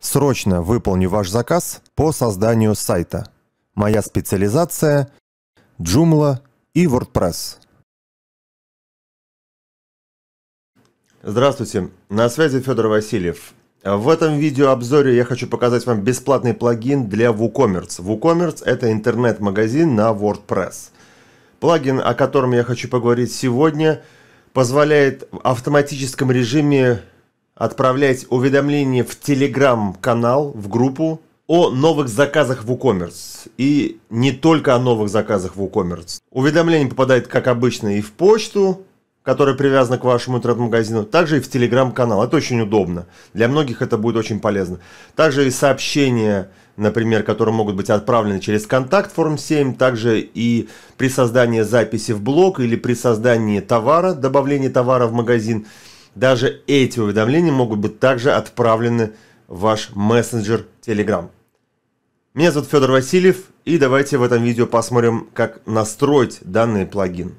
Срочно выполню ваш заказ по созданию сайта. Моя специализация – Joomla и WordPress. Здравствуйте, на связи Федор Васильев. В этом видеообзоре я хочу показать вам бесплатный плагин для WooCommerce. WooCommerce – это интернет-магазин на WordPress. Плагин, о котором я хочу поговорить сегодня, позволяет в автоматическом режиме отправлять уведомления в телеграм-канал, в группу о новых заказах в WooCommerce. И не только о новых заказах в WooCommerce. Уведомление попадает, как обычно, и в почту, которая привязана к вашему интернет-магазину, также и в телеграм-канал. Это очень удобно. Для многих это будет очень полезно. Также и сообщения, например, которые могут быть отправлены через контакт форм 7, также и при создании записи в блог или при создании товара, добавлении товара в магазин – даже эти уведомления могут быть также отправлены в ваш мессенджер Telegram. Меня зовут Федор Васильев, и давайте в этом видео посмотрим, как настроить данный плагин.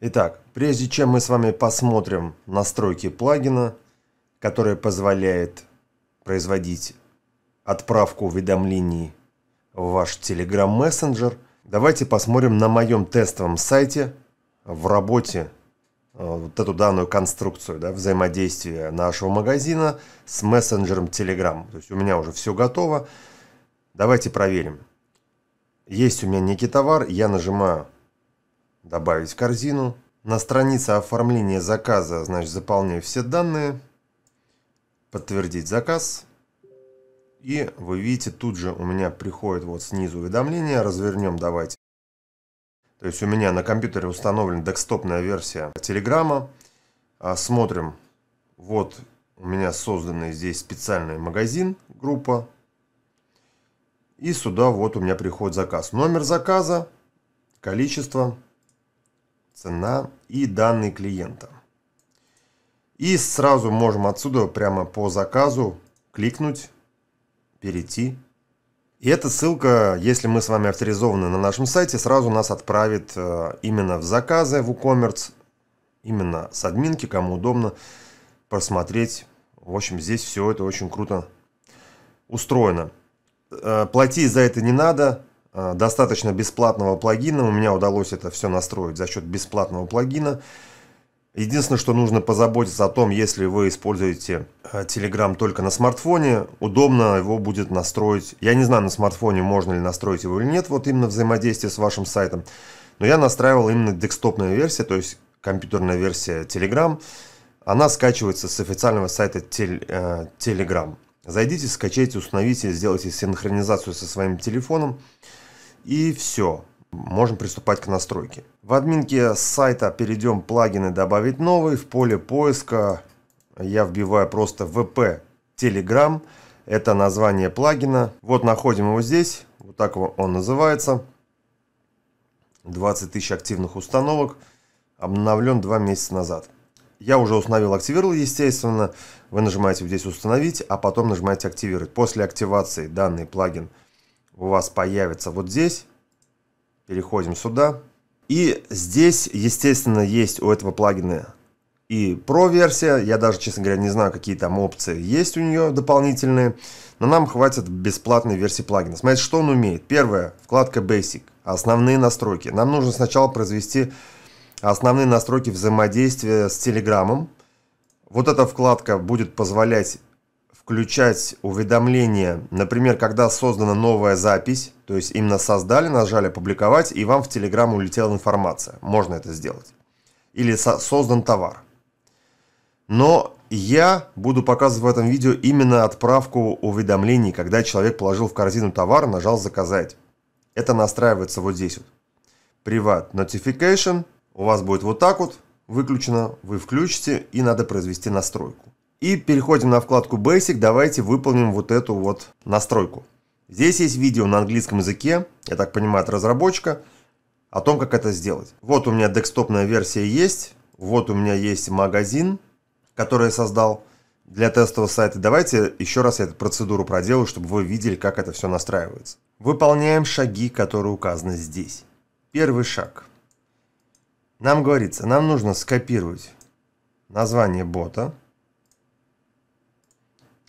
Итак, прежде чем мы с вами посмотрим настройки плагина, который позволяет производить отправку уведомлений в ваш Telegram мессенджер, давайте посмотрим на моем тестовом сайте в работе Э, вот эту данную конструкцию да, взаимодействия нашего магазина с мессенджером Telegram. То есть у меня уже все готово. Давайте проверим. Есть у меня некий товар, я нажимаю «Добавить в корзину». На странице оформления заказа, значит, заполняю все данные, подтвердить заказ. И вы видите, тут же у меня приходит вот снизу уведомление. Развернем, давайте. То есть у меня на компьютере установлена декстопная версия Телеграма. Смотрим. Вот у меня созданный здесь специальный магазин, группа. И сюда вот у меня приходит заказ. Номер заказа, количество, цена и данные клиента. И сразу можем отсюда прямо по заказу кликнуть, перейти и эта ссылка, если мы с вами авторизованы на нашем сайте, сразу нас отправит э, именно в заказы в WooCommerce, именно с админки, кому удобно просмотреть. В общем, здесь все это очень круто устроено. Э, Платить за это не надо, э, достаточно бесплатного плагина. У меня удалось это все настроить за счет бесплатного плагина. Единственное, что нужно позаботиться о том, если вы используете э, Telegram только на смартфоне, удобно его будет настроить. Я не знаю, на смартфоне можно ли настроить его или нет, вот именно взаимодействие с вашим сайтом. Но я настраивал именно декстопную версию, то есть компьютерная версия Telegram. Она скачивается с официального сайта э, Telegram. Зайдите, скачайте, установите, сделайте синхронизацию со своим телефоном. И все можем приступать к настройке. В админке сайта перейдем «Плагины. Добавить новый». В поле поиска я вбиваю просто «VP Telegram». Это название плагина. Вот находим его здесь. Вот так он называется. 20 тысяч активных установок. Обновлен 2 месяца назад. Я уже установил, активировал, естественно. Вы нажимаете здесь «Установить», а потом нажимаете «Активировать». После активации данный плагин у вас появится вот здесь. Переходим сюда. И здесь, естественно, есть у этого плагина и Pro-версия. Я даже, честно говоря, не знаю, какие там опции есть у нее дополнительные. Но нам хватит бесплатной версии плагина. Смотрите, что он умеет. Первое, вкладка Basic, основные настройки. Нам нужно сначала произвести основные настройки взаимодействия с Телеграмом. Вот эта вкладка будет позволять включать уведомления, например, когда создана новая запись, то есть именно создали, нажали «Публиковать», и вам в Telegram улетела информация. Можно это сделать. Или со создан товар. Но я буду показывать в этом видео именно отправку уведомлений, когда человек положил в корзину товар, нажал «Заказать». Это настраивается вот здесь вот. Privat Notification. У вас будет вот так вот выключено. Вы включите и надо произвести настройку. И переходим на вкладку Basic, давайте выполним вот эту вот настройку. Здесь есть видео на английском языке, я так понимаю, от разработчика, о том, как это сделать. Вот у меня декстопная версия есть, вот у меня есть магазин, который я создал для тестового сайта. Давайте еще раз я эту процедуру проделаю, чтобы вы видели, как это все настраивается. Выполняем шаги, которые указаны здесь. Первый шаг. Нам говорится, нам нужно скопировать название бота,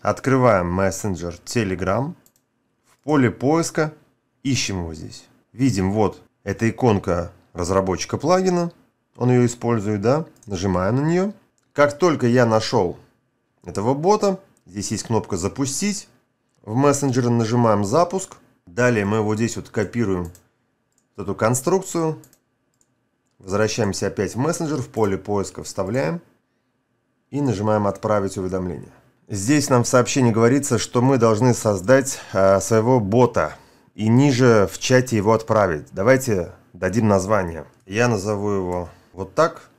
Открываем мессенджер Telegram. В поле поиска ищем его здесь. Видим, вот, эта иконка разработчика плагина. Он ее использует, да? Нажимаю на нее. Как только я нашел этого бота, здесь есть кнопка «Запустить». В мессенджер нажимаем «Запуск». Далее мы вот здесь вот копируем эту конструкцию. Возвращаемся опять в мессенджер, в поле поиска вставляем и нажимаем «Отправить уведомление». Здесь нам в сообщении говорится, что мы должны создать э, своего бота и ниже в чате его отправить. Давайте дадим название. Я назову его вот так.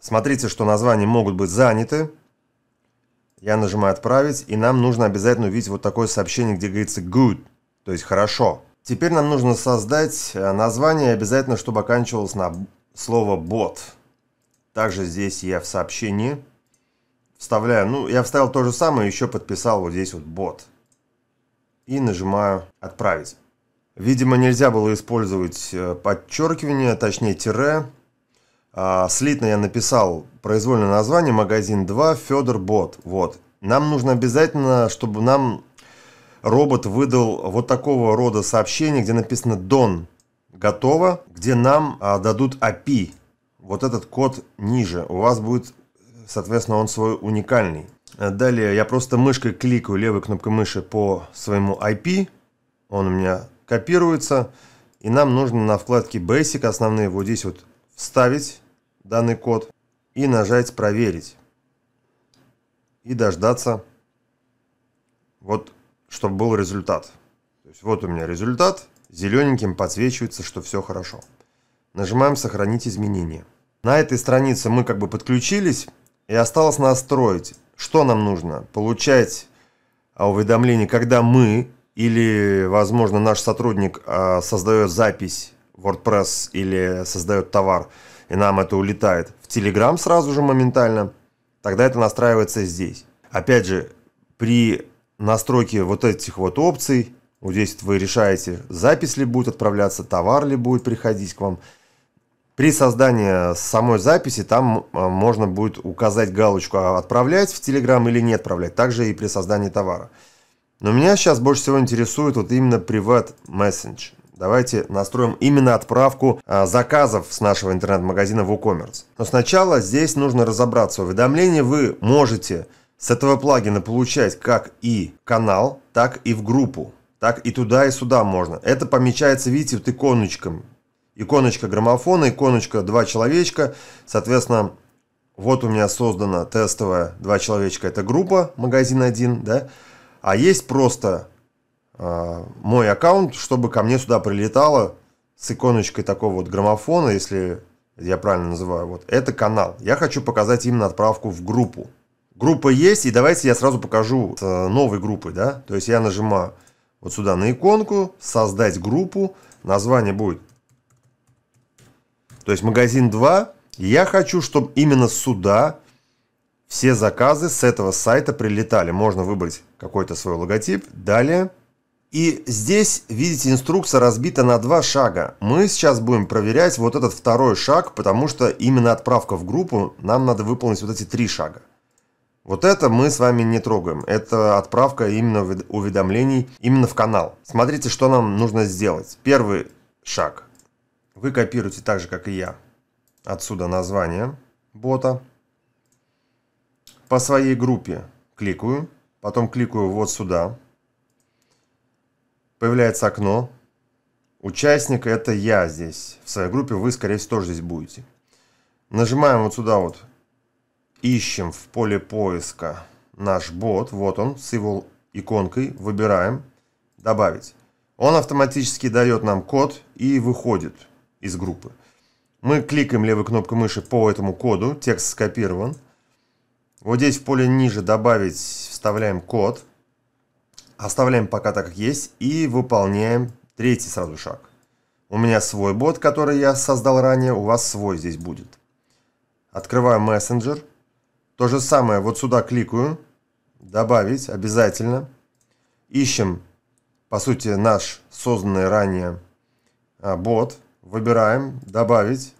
Смотрите, что названия могут быть заняты. Я нажимаю «Отправить», и нам нужно обязательно увидеть вот такое сообщение, где говорится «good», то есть «хорошо». Теперь нам нужно создать э, название, обязательно, чтобы оканчивалось на слово bot. Также здесь я в сообщении Вставляю. Ну, я вставил то же самое, еще подписал вот здесь вот бот. И нажимаю «Отправить». Видимо, нельзя было использовать э, подчеркивание, точнее тире. А, слитно я написал произвольное название «Магазин 2 Федор Бот». Вот. Нам нужно обязательно, чтобы нам робот выдал вот такого рода сообщение, где написано «Дон» готово, где нам а, дадут API. Вот этот код ниже. У вас будет соответственно, он свой уникальный. Э, далее я просто мышкой кликаю левой кнопкой мыши по своему IP, он у меня копируется, и нам нужно на вкладке Basic, основные, вот здесь вот вставить данный код и нажать «Проверить» и дождаться, вот, чтобы был результат. То есть вот у меня результат, зелененьким подсвечивается, что все хорошо. Нажимаем «Сохранить изменения». На этой странице мы как бы подключились, и осталось настроить. Что нам нужно? Получать а, уведомление, когда мы или, возможно, наш сотрудник а, создает запись в WordPress или создает товар, и нам это улетает в Telegram сразу же моментально, тогда это настраивается здесь. Опять же, при настройке вот этих вот опций, вот здесь вы решаете, запись ли будет отправляться, товар ли будет приходить к вам – при создании самой записи там а, можно будет указать галочку а «Отправлять в Telegram или не отправлять», также и при создании товара. Но меня сейчас больше всего интересует вот именно Private Message. Давайте настроим именно отправку а, заказов с нашего интернет-магазина WooCommerce. Но сначала здесь нужно разобраться. Уведомления вы можете с этого плагина получать как и канал, так и в группу. Так и туда, и сюда можно. Это помечается, видите, вот иконочками иконочка граммофона, иконочка два человечка. Соответственно, вот у меня создана тестовая два человечка. Это группа, магазин один, да. А есть просто э, мой аккаунт, чтобы ко мне сюда прилетало с иконочкой такого вот граммофона, если я правильно называю. Вот это канал. Я хочу показать именно отправку в группу. Группа есть, и давайте я сразу покажу с э, новой группы, да. То есть я нажимаю вот сюда на иконку, создать группу, название будет то есть магазин 2, я хочу, чтобы именно сюда все заказы с этого сайта прилетали. Можно выбрать какой-то свой логотип. Далее. И здесь, видите, инструкция разбита на два шага. Мы сейчас будем проверять вот этот второй шаг, потому что именно отправка в группу нам надо выполнить вот эти три шага. Вот это мы с вами не трогаем. Это отправка именно уведомлений именно в канал. Смотрите, что нам нужно сделать. Первый шаг. Вы копируете так же, как и я. Отсюда название бота. По своей группе кликаю. Потом кликаю вот сюда. Появляется окно. Участник это я здесь. В своей группе вы, скорее всего, тоже здесь будете. Нажимаем вот сюда вот. Ищем в поле поиска наш бот. Вот он с его иконкой. Выбираем. Добавить. Он автоматически дает нам код и выходит из группы. Мы кликаем левой кнопкой мыши по этому коду, текст скопирован. Вот здесь в поле ниже добавить вставляем код, оставляем пока так как есть и выполняем третий сразу шаг. У меня свой бот, который я создал ранее, у вас свой здесь будет. Открываю мессенджер. То же самое, вот сюда кликаю, добавить обязательно. Ищем, по сути, наш созданный ранее а, бот, выбираем «Добавить».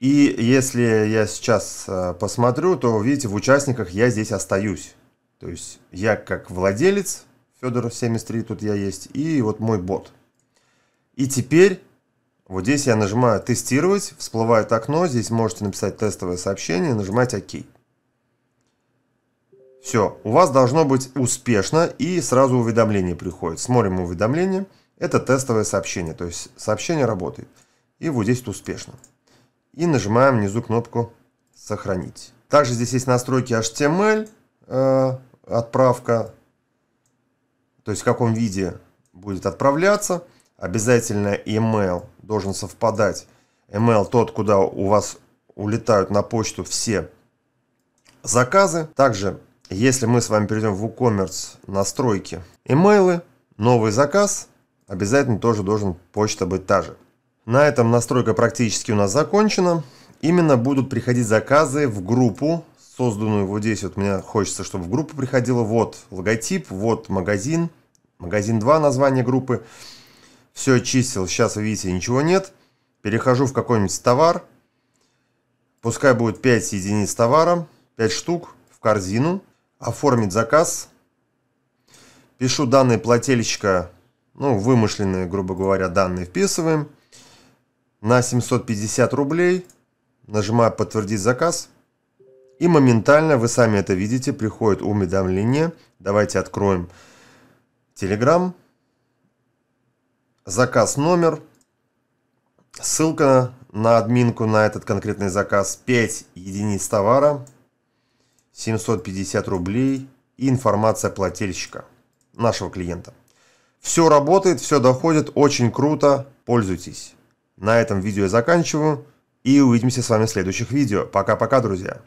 И если я сейчас э, посмотрю, то, видите, в участниках я здесь остаюсь. То есть я как владелец, Федоров 73 тут я есть, и вот мой бот. И теперь вот здесь я нажимаю «Тестировать», всплывает окно, здесь можете написать тестовое сообщение, нажимать «Ок». Все, у вас должно быть успешно и сразу уведомление приходит. Смотрим уведомление – это тестовое сообщение, то есть сообщение работает. И вот здесь успешно. И нажимаем внизу кнопку «Сохранить». Также здесь есть настройки HTML, э, отправка, то есть в каком виде будет отправляться. Обязательно email должен совпадать. Email тот, куда у вас улетают на почту все заказы. Также, если мы с вами перейдем в WooCommerce настройки, имейлы, новый заказ – обязательно тоже должен почта быть та же. На этом настройка практически у нас закончена. Именно будут приходить заказы в группу, созданную вот здесь. Вот мне хочется, чтобы в группу приходило. Вот логотип, вот магазин. Магазин 2, название группы. Все очистил. Сейчас вы видите, ничего нет. Перехожу в какой-нибудь товар. Пускай будет 5 единиц товара, 5 штук в корзину. Оформить заказ. Пишу данные плательщика ну, вымышленные, грубо говоря, данные вписываем на 750 рублей, нажимаю «Подтвердить заказ». И моментально, вы сами это видите, приходит уведомление. Давайте откроем Telegram. Заказ номер. Ссылка на админку на этот конкретный заказ 5 единиц товара, 750 рублей и информация плательщика нашего клиента. Все работает, все доходит, очень круто, пользуйтесь. На этом видео я заканчиваю и увидимся с вами в следующих видео. Пока-пока, друзья.